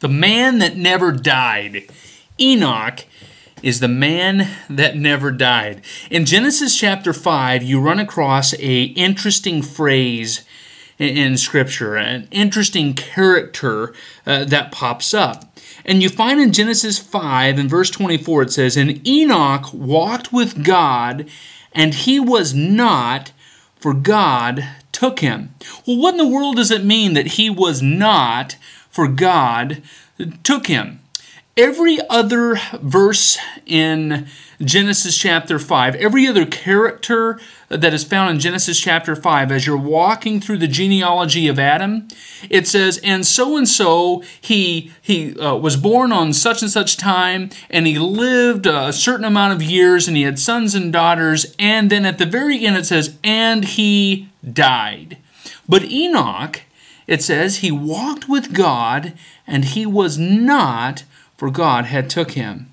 The man that never died. Enoch is the man that never died. In Genesis chapter 5, you run across a interesting phrase in scripture, an interesting character uh, that pops up. And you find in Genesis 5 in verse 24 it says, "And Enoch walked with God, and he was not, for God took him." Well, what in the world does it mean that he was not for God took him. Every other verse in Genesis chapter 5, every other character that is found in Genesis chapter 5, as you're walking through the genealogy of Adam, it says, And so and so, he, he uh, was born on such and such time, and he lived a certain amount of years, and he had sons and daughters, and then at the very end it says, And he died. But Enoch it says, He walked with God, and he was not, for God had took him.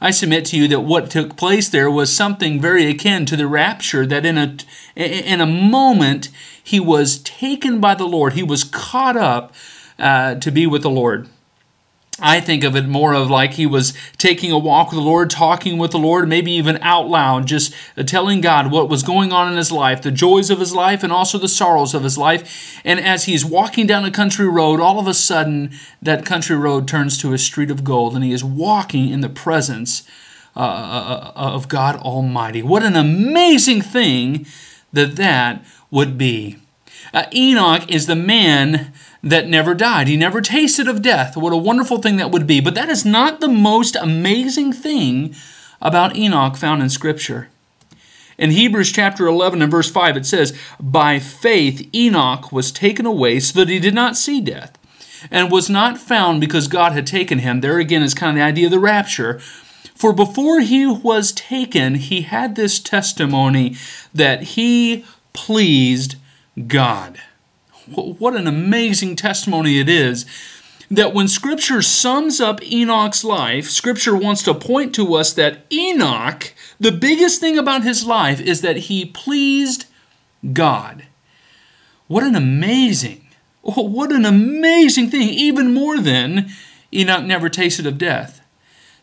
I submit to you that what took place there was something very akin to the rapture, that in a, in a moment he was taken by the Lord, he was caught up uh, to be with the Lord. I think of it more of like he was taking a walk with the Lord, talking with the Lord, maybe even out loud, just telling God what was going on in his life, the joys of his life, and also the sorrows of his life. And as he's walking down a country road, all of a sudden that country road turns to a street of gold, and he is walking in the presence uh, uh of God Almighty. What an amazing thing that that would be. Uh, Enoch is the man that never died. He never tasted of death. What a wonderful thing that would be. But that is not the most amazing thing about Enoch found in Scripture. In Hebrews chapter 11 and verse 5, it says, By faith Enoch was taken away so that he did not see death, and was not found because God had taken him. There again is kind of the idea of the rapture. For before he was taken, he had this testimony that he pleased God. What an amazing testimony it is that when Scripture sums up Enoch's life, Scripture wants to point to us that Enoch, the biggest thing about his life is that he pleased God. What an amazing, what an amazing thing, even more than Enoch never tasted of death,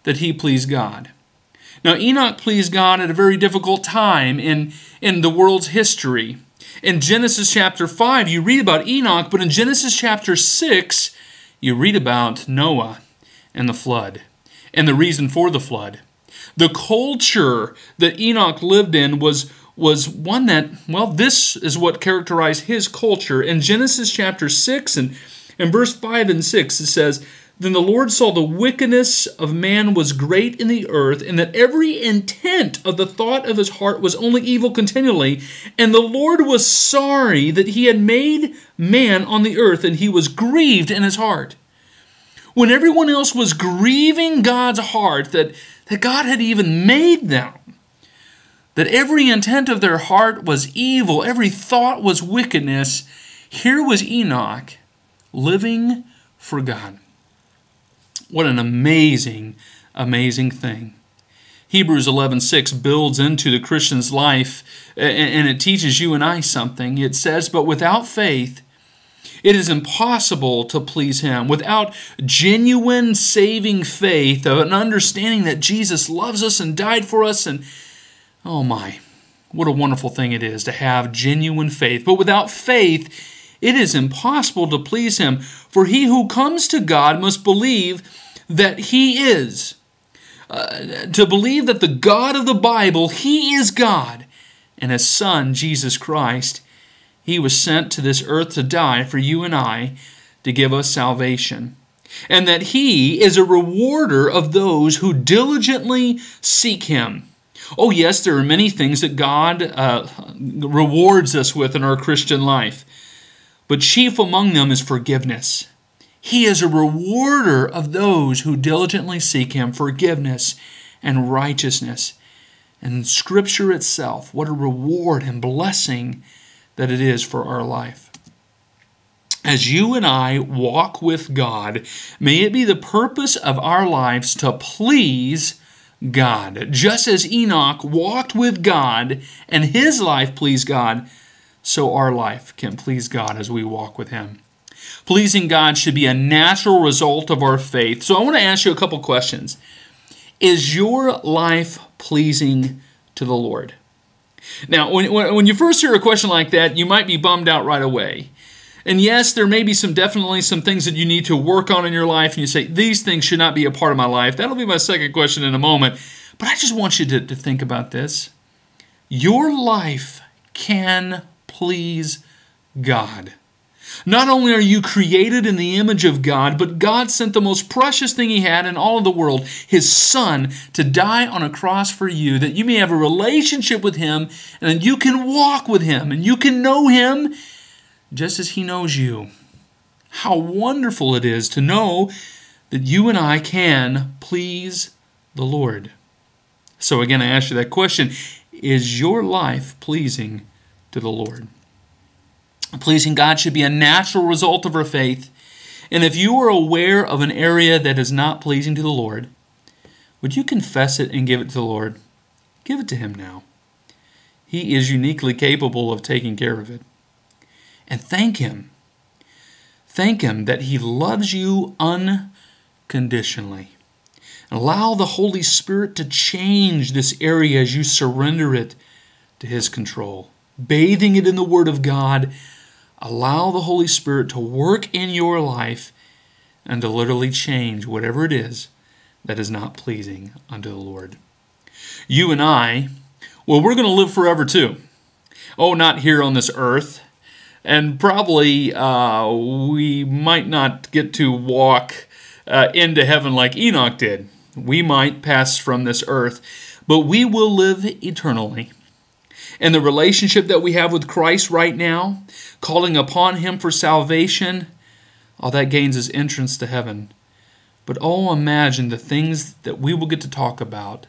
that he pleased God. Now, Enoch pleased God at a very difficult time in, in the world's history. In Genesis chapter 5, you read about Enoch, but in Genesis chapter 6, you read about Noah and the flood and the reason for the flood. The culture that Enoch lived in was, was one that, well, this is what characterized his culture. In Genesis chapter 6 and and verse 5 and 6, it says, then the Lord saw the wickedness of man was great in the earth, and that every intent of the thought of his heart was only evil continually. And the Lord was sorry that he had made man on the earth, and he was grieved in his heart. When everyone else was grieving God's heart that, that God had even made them, that every intent of their heart was evil, every thought was wickedness, here was Enoch living for God. What an amazing, amazing thing. Hebrews 11:6 builds into the Christian's life and it teaches you and I something. It says, "But without faith it is impossible to please him. Without genuine saving faith of an understanding that Jesus loves us and died for us and oh my, what a wonderful thing it is to have genuine faith. But without faith it is impossible to please him. For he who comes to God must believe that he is. Uh, to believe that the God of the Bible, he is God, and his Son, Jesus Christ. He was sent to this earth to die for you and I to give us salvation. And that he is a rewarder of those who diligently seek him. Oh, yes, there are many things that God uh, rewards us with in our Christian life but chief among them is forgiveness. He is a rewarder of those who diligently seek him, forgiveness and righteousness. And Scripture itself, what a reward and blessing that it is for our life. As you and I walk with God, may it be the purpose of our lives to please God. Just as Enoch walked with God and his life pleased God, so our life can please God as we walk with Him. Pleasing God should be a natural result of our faith. So I want to ask you a couple questions. Is your life pleasing to the Lord? Now, when, when you first hear a question like that, you might be bummed out right away. And yes, there may be some definitely some things that you need to work on in your life, and you say, these things should not be a part of my life. That'll be my second question in a moment. But I just want you to, to think about this. Your life can please God. Not only are you created in the image of God, but God sent the most precious thing He had in all of the world, His Son, to die on a cross for you, that you may have a relationship with Him, and you can walk with Him, and you can know Him just as He knows you. How wonderful it is to know that you and I can please the Lord. So, again, I ask you that question Is your life pleasing to the Lord. Pleasing God should be a natural result of our faith. And if you are aware of an area that is not pleasing to the Lord, would you confess it and give it to the Lord? Give it to Him now. He is uniquely capable of taking care of it. And thank Him. Thank Him that He loves you unconditionally. Allow the Holy Spirit to change this area as you surrender it to His control bathing it in the Word of God. Allow the Holy Spirit to work in your life and to literally change whatever it is that is not pleasing unto the Lord. You and I, well, we're going to live forever too. Oh, not here on this earth. And probably uh, we might not get to walk uh, into heaven like Enoch did. We might pass from this earth, but we will live eternally and the relationship that we have with Christ right now, calling upon Him for salvation, all that gains us entrance to heaven. But oh, imagine the things that we will get to talk about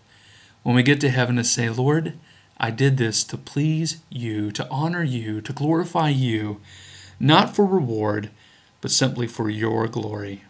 when we get to heaven to say, Lord, I did this to please you, to honor you, to glorify you, not for reward, but simply for your glory.